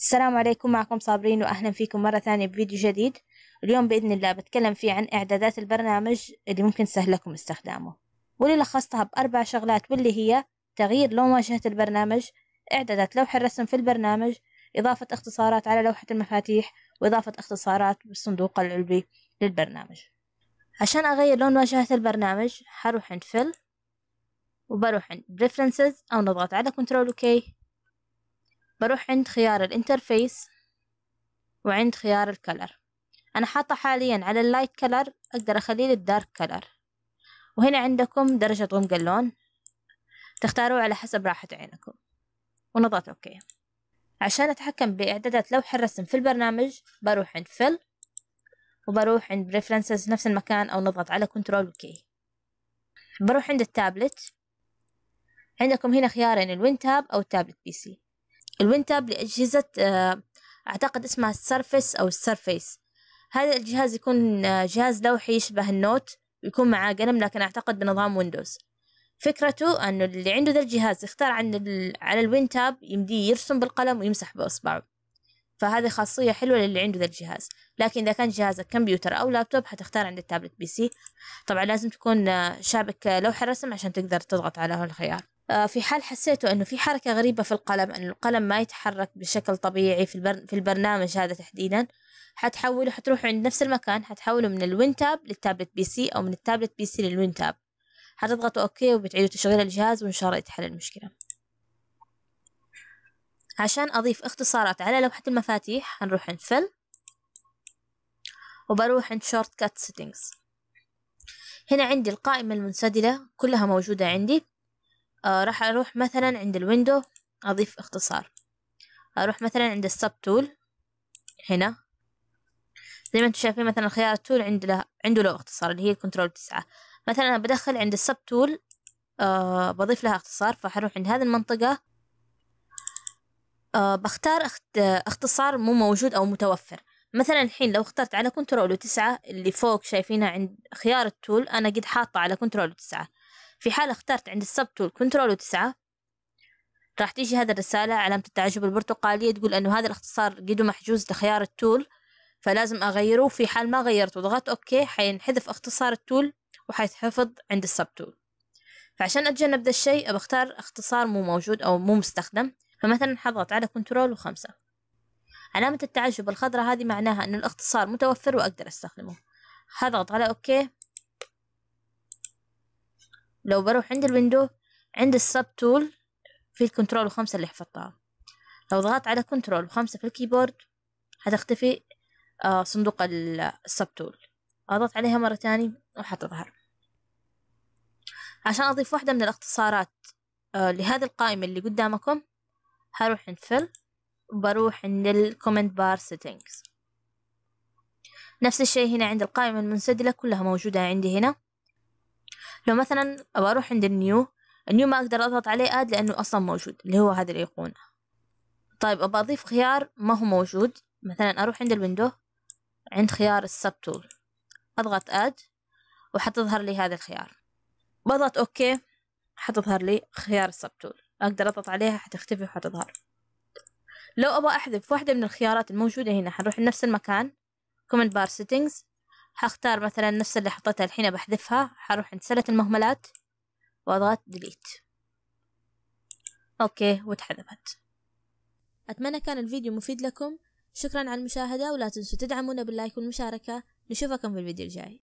السلام عليكم معكم صابرين وأهلا فيكم مرة ثانية بفيديو جديد اليوم بإذن الله بتكلم فيه عن إعدادات البرنامج اللي ممكن سهل لكم استخدامه واللي لخصتها بأربع شغلات واللي هي تغيير لون واجهة البرنامج إعدادات لوح الرسم في البرنامج إضافة اختصارات على لوحة المفاتيح وإضافة اختصارات بالصندوق العلوي للبرنامج عشان أغير لون واجهة البرنامج هروح عند فيل وبروح عند preferences أو نضغط على كنترول K بروح عند خيار الانترفيس وعند خيار الكلر أنا حاطة حاليا على اللايت كلر أقدر أخليه للدارك كلر وهنا عندكم درجة غمق اللون تختاروه على حسب راحة عينكم ونضغط أوكي عشان أتحكم بإعدادات لوح الرسم في البرنامج بروح عند فل وبروح عند بريفرنسز نفس المكان أو نضغط على كنترول وكي بروح عند التابلت عندكم هنا خيارين الوين تاب أو التابلت بي سي الوين تاب لأجهزة آه، أعتقد اسمها السرفيس أو السرفيس هذا الجهاز يكون آه، جهاز لوحي يشبه النوت ويكون معاه قلم لكن أعتقد بنظام ويندوز فكرته أنه اللي عنده ذا الجهاز يختار عن ال... على الوين تاب يمديه يرسم بالقلم ويمسح بإصبعه فهذه خاصية حلوة للي عنده ذا الجهاز لكن إذا كان جهازك كمبيوتر أو لابتوب حتختار عند التابلت بي سي طبعا لازم تكون آه، شابك لوحة رسم عشان تقدر تضغط على هالخيار آه، في حال حسيتوا أنه في حركة غريبة في القلم أنه القلم ما يتحرك بشكل طبيعي في, البر... في البرنامج هذا تحديدا حتحولوا حتروحوا عند نفس المكان حتحولوا من الوين تاب للتابلت بي سي أو من التابلت بي سي للوين تاب حتضغطوا أوكي وبتعيدوا تشغيل الجهاز وإن شاء الله يتحل المشكلة عشان أضيف اختصارات على لوحة المفاتيح هنروح عند فل وبروح عند شورت كات سيتنجز هنا عندي القائمة المنسدلة كلها موجودة عندي آه راح أروح مثلا عند الويندو أضيف اختصار أروح مثلا عند السب تول هنا زي ما انتم شايفين مثلا خيار تول عند له عنده له اختصار اللي هي الكنترول تسعة مثلا أنا بدخل عند السب تول آه بضيف لها اختصار فحروح عند هذه المنطقة آه بختار اختصار مو موجود أو متوفر مثلا الحين لو اخترت على كنترول تسعة اللي فوق شايفينها عند خيار التول أنا قد حاطة على كنترول تسعة في حال اخترت عند السب تول كنترول وتسعة راح تيجي هذا الرسالة علامة التعجب البرتقالية تقول إنه هذا الاختصار قدو محجوز لخيار التول فلازم أغيره في حال ما غيرته وضغطت أوكي حينحذف اختصار التول وحيتحفظ عند السب تول فعشان أتجنب ذا الشيء بختار اختصار مو موجود أو مو مستخدم فمثلا حضغط على كنترول وخمسة علامة التعجب الخضراء هذه معناها أن الاختصار متوفر وأقدر أستخدمه هضغط على أوكي لو بروح عند الويندو عند السب تول في الكنترول وخمسة اللي حفظتها لو ضغطت على كنترول وخمسة في الكيبورد حتختفي آه، صندوق السب تول أضغط عليها مرة تاني وحتظهر عشان أضيف واحدة من الاختصارات آه لهذه القائمة اللي قدامكم هروح عند فل وبروح عند الكومنت بار سيتينجز نفس الشيء هنا عند القائمة المنسدلة كلها موجودة عندي هنا لو مثلا أبغى أروح عند النيو النيو ما أقدر أضغط عليه آد لأنه أصلا موجود اللي هو هذه الأيقونة طيب أبغى أضيف خيار ما هو موجود مثلا أروح عند الويندو عند خيار السب تول أضغط آد وحتظهر لي هذا الخيار بضغط أوكي حتظهر لي خيار السب تول أقدر أضغط عليها حتختفي وحتظهر لو أبغى أحذف واحدة من الخيارات الموجودة هنا حنروح لنفس المكان كومنت بار سيتنجز هختار مثلا نفس اللي حطيتها الحين بحذفها حروح عند سلة المهملات واضغط ديليت اوكي وتحذفت اتمنى كان الفيديو مفيد لكم شكرا على المشاهدة ولا تنسوا تدعمونا باللايك والمشاركة نشوفكم في الفيديو الجاي